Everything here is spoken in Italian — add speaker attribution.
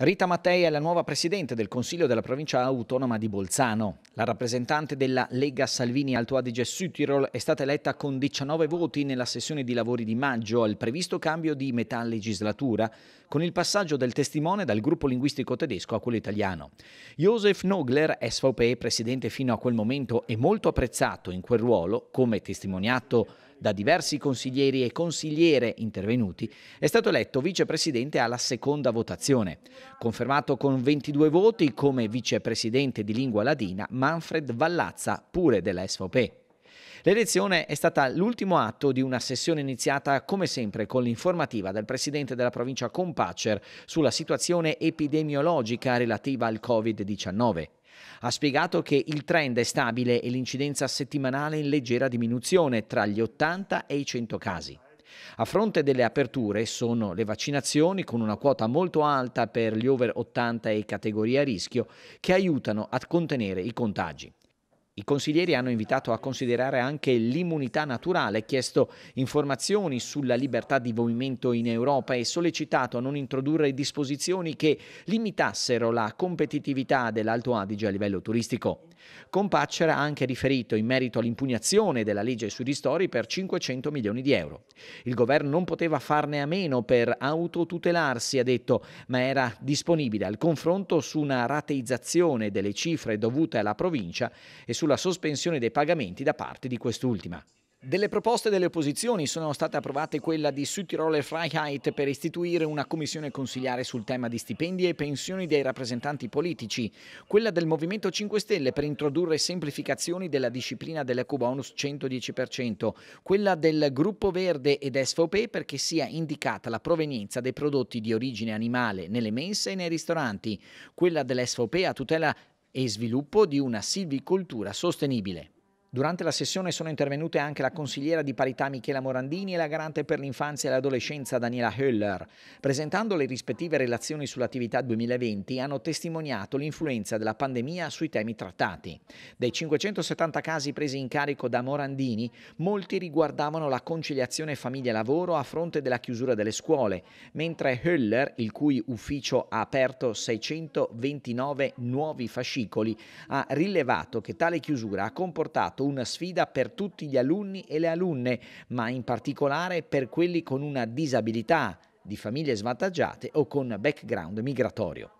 Speaker 1: Rita Mattei è la nuova presidente del Consiglio della provincia autonoma di Bolzano. La rappresentante della Lega Salvini Alto Adige Südtirol è stata eletta con 19 voti nella sessione di lavori di maggio al previsto cambio di metà legislatura, con il passaggio del testimone dal gruppo linguistico tedesco a quello italiano. Josef Nogler, SVP presidente fino a quel momento è molto apprezzato in quel ruolo, come testimoniato da diversi consiglieri e consigliere intervenuti, è stato eletto vicepresidente alla seconda votazione. Confermato con 22 voti come vicepresidente di lingua ladina Manfred Vallazza, pure della SVP. L'elezione è stata l'ultimo atto di una sessione iniziata come sempre con l'informativa del presidente della provincia Compacer sulla situazione epidemiologica relativa al Covid-19. Ha spiegato che il trend è stabile e l'incidenza settimanale in leggera diminuzione tra gli 80 e i 100 casi. A fronte delle aperture sono le vaccinazioni con una quota molto alta per gli over 80 e categoria a rischio che aiutano a contenere i contagi. I consiglieri hanno invitato a considerare anche l'immunità naturale, chiesto informazioni sulla libertà di movimento in Europa e sollecitato a non introdurre disposizioni che limitassero la competitività dell'Alto Adige a livello turistico. Compaccer ha anche riferito in merito all'impugnazione della legge sui ristori per 500 milioni di euro. Il governo non poteva farne a meno per autotutelarsi, ha detto, ma era disponibile al confronto su una rateizzazione delle cifre dovute alla provincia e sulla sospensione dei pagamenti da parte di quest'ultima. Delle proposte delle opposizioni sono state approvate quella di Südtiroler Freiheit per istituire una commissione consigliare sul tema di stipendi e pensioni dei rappresentanti politici, quella del Movimento 5 Stelle per introdurre semplificazioni della disciplina dell'ecobonus 110%, quella del Gruppo Verde ed SVP perché sia indicata la provenienza dei prodotti di origine animale nelle mense e nei ristoranti, quella dell'SVP a tutela e sviluppo di una silvicoltura sostenibile. Durante la sessione sono intervenute anche la consigliera di parità Michela Morandini e la garante per l'infanzia e l'adolescenza Daniela Höller. Presentando le rispettive relazioni sull'attività 2020 hanno testimoniato l'influenza della pandemia sui temi trattati. Dei 570 casi presi in carico da Morandini, molti riguardavano la conciliazione famiglia-lavoro a fronte della chiusura delle scuole, mentre Höller, il cui ufficio ha aperto 629 nuovi fascicoli, ha rilevato che tale chiusura ha comportato fatto una sfida per tutti gli alunni e le alunne, ma in particolare per quelli con una disabilità, di famiglie svantaggiate o con background migratorio.